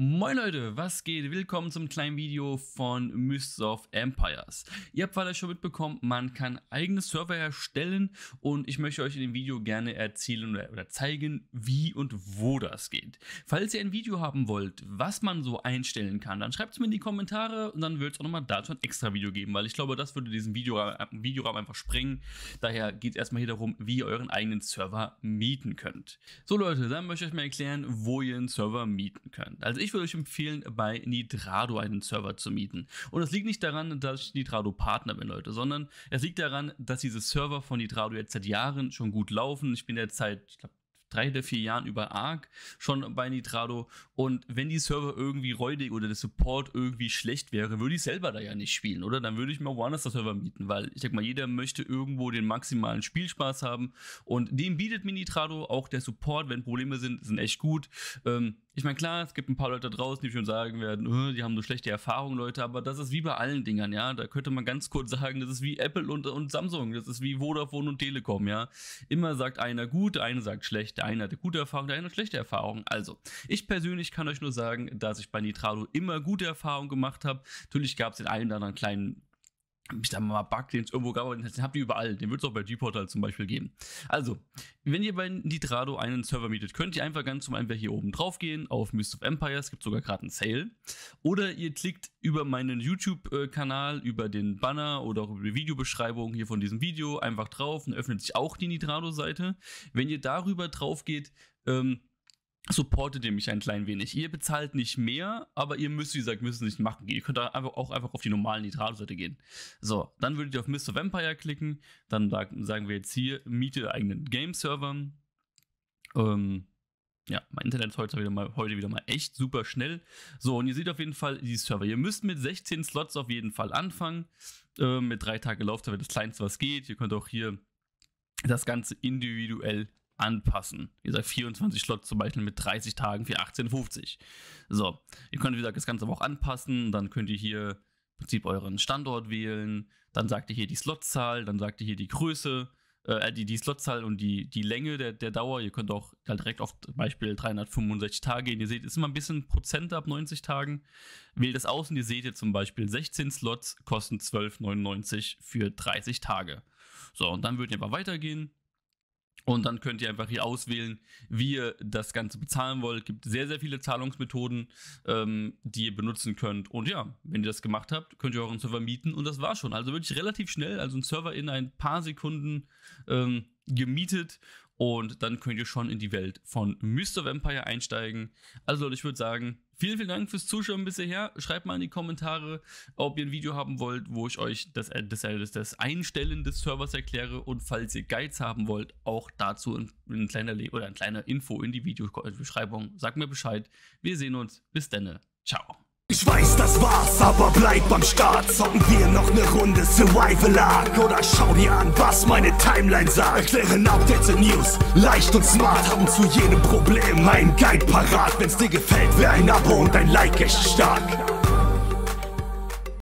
Moin Leute, was geht? Willkommen zum kleinen Video von Myths of Empires. Ihr habt vielleicht schon mitbekommen, man kann eigene Server erstellen und ich möchte euch in dem Video gerne erzählen oder, zeigen, wie und wo das geht. Falls ihr ein Video haben wollt, was man so einstellen kann, dann schreibt es mir in die Kommentare und dann wird es auch nochmal dazu ein extra Video geben, weil ich glaube, das würde diesen Videoraum äh, einfach sprengen. Daher geht es erstmal hier darum, wie ihr euren eigenen Server mieten könnt. So Leute, dann möchte ich euch mal erklären, wo ihr einen Server mieten könnt. Also ich ich würde euch empfehlen, bei Nitrado einen Server zu mieten. Und das liegt nicht daran, dass ich Nitrado Partner bin, Leute, sondern es liegt daran, dass diese Server von Nitrado jetzt seit Jahren schon gut laufen. Ich bin jetzt seit, ich glaube, drei oder vier Jahren über ARC schon bei Nitrado. Und wenn die Server irgendwie räudig oder der Support irgendwie schlecht wäre, würde ich selber da ja nicht spielen, oder? Dann würde ich mal One das Server mieten, weil ich denke mal, jeder möchte irgendwo den maximalen Spielspaß haben. Und dem bietet mir Nitrado auch der Support, wenn Probleme sind, sind echt gut. Ähm, ich meine, klar, es gibt ein paar Leute draußen, die schon sagen werden, oh, die haben so schlechte Erfahrungen, Leute, aber das ist wie bei allen Dingern, ja. Da könnte man ganz kurz sagen, das ist wie Apple und, und Samsung, das ist wie Vodafone und Telekom, ja. Immer sagt einer gut, der eine sagt schlecht, der eine hat gute Erfahrung, der eine hat schlechte Erfahrung. Also, ich persönlich kann euch nur sagen, dass ich bei Nitrado immer gute Erfahrungen gemacht habe. Natürlich gab es den einen oder anderen kleinen ob ich da mal Bug, den es irgendwo gab, den habt ihr überall. Den wird es auch bei G-Portal halt zum Beispiel geben. Also, wenn ihr bei Nitrado einen Server mietet, könnt ihr einfach ganz zum einen hier oben drauf gehen, auf Mist of Empires, gibt sogar gerade einen Sale. Oder ihr klickt über meinen YouTube-Kanal, über den Banner oder auch über die Videobeschreibung hier von diesem Video einfach drauf, und öffnet sich auch die Nitrado-Seite. Wenn ihr darüber drauf geht, ähm, supportet ihr mich ein klein wenig. Ihr bezahlt nicht mehr, aber ihr müsst, wie gesagt, müsst es nicht machen. Ihr könnt da einfach auch einfach auf die normalen Nitrat-Seite gehen. So, dann würdet ihr auf Mr. Vampire klicken. Dann sagen wir jetzt hier, miete eigenen Game-Server. Ähm, ja, mein Internet ist heute wieder, mal, heute wieder mal echt super schnell. So, und ihr seht auf jeden Fall die Server. Ihr müsst mit 16 Slots auf jeden Fall anfangen. Ähm, mit drei Tagen Laufzeit wird das kleinste, was geht. Ihr könnt auch hier das Ganze individuell anpassen. Wie gesagt, 24 Slots zum Beispiel mit 30 Tagen für 18,50. So, ihr könnt, wie gesagt, das Ganze aber auch anpassen. Dann könnt ihr hier im Prinzip euren Standort wählen. Dann sagt ihr hier die Slotzahl, dann sagt ihr hier die Größe, äh, äh die, die Slotzahl und die, die Länge der, der Dauer. Ihr könnt auch halt direkt auf zum Beispiel 365 Tage gehen. Ihr seht, es ist immer ein bisschen Prozent ab 90 Tagen. Wählt das aus und ihr seht jetzt zum Beispiel 16 Slots kosten 12,99 für 30 Tage. So, und dann würden wir aber weitergehen und dann könnt ihr einfach hier auswählen, wie ihr das Ganze bezahlen wollt. Es gibt sehr, sehr viele Zahlungsmethoden, ähm, die ihr benutzen könnt. Und ja, wenn ihr das gemacht habt, könnt ihr euren Server mieten und das war schon. Also wirklich relativ schnell, also ein Server in ein paar Sekunden ähm, gemietet und dann könnt ihr schon in die Welt von Mr. Vampire einsteigen. Also Leute, ich würde sagen, vielen, vielen Dank fürs Zuschauen bisher. Schreibt mal in die Kommentare, ob ihr ein Video haben wollt, wo ich euch das, äh, äh, das, das Einstellen des Servers erkläre. Und falls ihr Guides haben wollt, auch dazu ein, ein kleiner oder ein kleiner Info in die Videobeschreibung. Sagt mir Bescheid. Wir sehen uns. Bis dann. Ciao. Ich weiß, das war's, aber bleib am Start. Zocken wir noch ne Runde Survival Arc. Oder schau dir an, was meine Timeline sagt. Erklären Updates und News, leicht und smart. Haben zu jedem Problem einen Guide parat. Wenn's dir gefällt, wär ein Abo und ein Like echt stark.